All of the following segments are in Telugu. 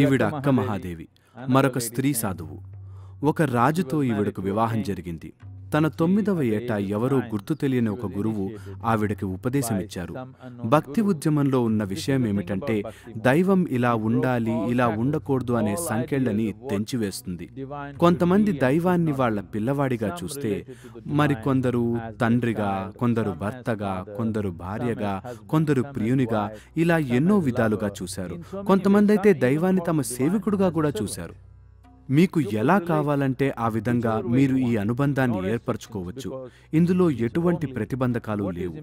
ఈవిడ అక్క మహాదేవి మరొక స్త్రీ సాధువు ఒక రాజుతో ఈవిడకు వివాహం జరిగింది తన తొమ్మిదవ ఏట ఎవరో గుర్తు తెలియని ఒక గురువు ఆవిడకి ఉపదేశమిచ్చారు భక్తి ఉద్యమంలో ఉన్న విషయం ఏమిటంటే దైవం ఇలా ఉండాలి ఇలా ఉండకూడదు అనే సంకెళ్ళని తెంచివేస్తుంది కొంతమంది దైవాన్ని వాళ్ల పిల్లవాడిగా చూస్తే మరికొందరు తండ్రిగా కొందరు భర్తగా కొందరు భార్యగా కొందరు ప్రియునిగా ఇలా ఎన్నో విధాలుగా చూశారు కొంతమంది అయితే దైవాన్ని తమ సేవికుడుగా కూడా చూశారు మీకు ఎలా కావాలంటే ఆ విధంగా మీరు ఈ అనుబంధాన్ని ఏర్పరచుకోవచ్చు ఇందులో ఎటువంటి ప్రతిబంధకాలు లేవు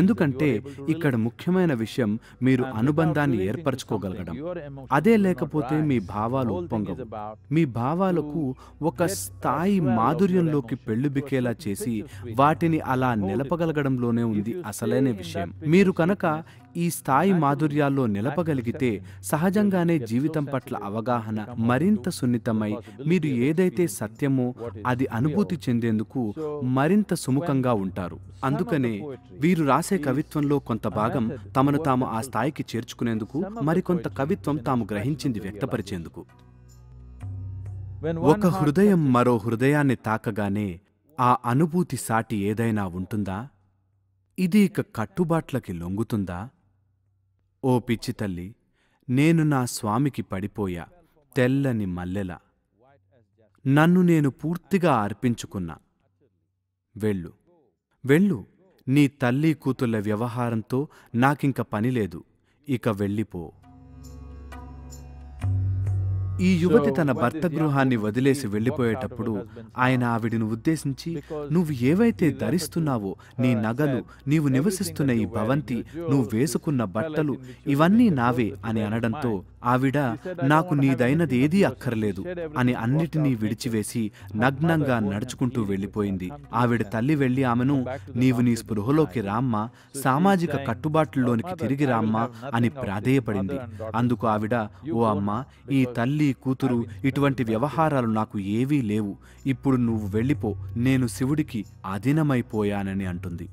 ఎందుకంటే ఇక్కడ ముఖ్యమైన విషయం మీరు అనుబంధాన్ని ఏర్పరచుకోగలగడం అదే లేకపోతే మీ భావాలు ఉప్పొంగవు మీ భావాలకు ఒక స్థాయి మాధుర్యంలోకి పెళ్లిబికేలా చేసి వాటిని అలా నిలపగలగడంలోనే ఉంది అసలైన విషయం మీరు కనుక ఈ స్థాయి మాధుర్యాల్లో నిలపగలిగితే సహజంగానే జీవితం పట్ల అవగాహన మరింత సున్నితమై మీరు ఏదైతే సత్యమో అది అనుభూతి చెందేందుకు మరింత సుముఖంగా ఉంటారు అందుకనే వీరు రాసే కవిత్వంలో కొంత భాగం తమను తాము ఆ స్థాయికి చేర్చుకునేందుకు మరికొంత కవిత్వం తాము గ్రహించింది వ్యక్తపరిచేందుకు ఒక హృదయం మరో హృదయాన్ని తాకగానే ఆ అనుభూతి సాటి ఏదైనా ఉంటుందా ఇది ఇక కట్టుబాట్లకి లొంగుతుందా ఓ పిచ్చి తల్లి నేను నా స్వామికి పడిపోయా తెల్లని మల్లెల నన్ను నేను పూర్తిగా అర్పించుకున్నా వెళ్ళు వెళ్ళు నీ తల్లి కూతుళ్ళ వ్యవహారంతో నాకింక పనిలేదు ఇక వెళ్ళిపో ఈ యువతి తన భర్త గృహాన్ని వదిలేసి వెళ్ళిపోయేటప్పుడు ఆయన ఆవిడను ఉద్దేశించి నువ్వు ఏవైతే ధరిస్తున్నావో uh, నీ నగలు నీవు నివసిస్తున్న ఈ భవంతి నువ్వు వేసుకున్న బట్టలు ఇవన్నీ నావే అని అనడంతో ఆవిడ నాకు నీదైనది ఏదీ అక్కర్లేదు అని అన్నిటినీ విడిచివేసి నగ్నంగా నడుచుకుంటూ వెళ్ళిపోయింది ఆవిడ తల్లి వెళ్లి ఆమెను నీవు నీ స్పృహలోకి రామ్మా సామాజిక కట్టుబాట్లలోనికి తిరిగి రామ్మా అని ప్రాధేయపడింది అందుకు ఆవిడ ఓ అమ్మ ఈ తల్లి కూతురు ఇటువంటి వ్యవహారాలు నాకు ఏవీ లేవు ఇప్పుడు నువ్వు వెళ్ళిపో నేను శివుడికి అధీనమైపోయానని అంటుంది